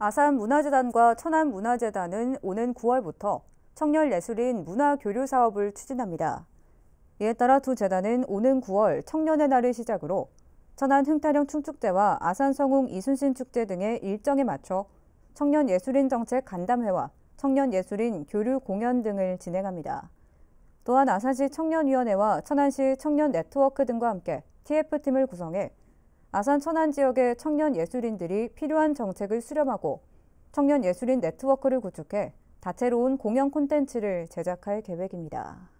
아산문화재단과 천안문화재단은 오는 9월부터 청년예술인 문화교류 사업을 추진합니다. 이에 따라 두 재단은 오는 9월 청년의 날을 시작으로 천안 흥타령 춤축제와 아산 성웅 이순신 축제 등의 일정에 맞춰 청년 예술인 정책 간담회와 청년 예술인 교류 공연 등을 진행합니다. 또한 아산시 청년위원회와 천안시 청년 네트워크 등과 함께 TF팀을 구성해 아산 천안 지역의 청년 예술인들이 필요한 정책을 수렴하고 청년 예술인 네트워크를 구축해 다채로운 공연 콘텐츠를 제작할 계획입니다.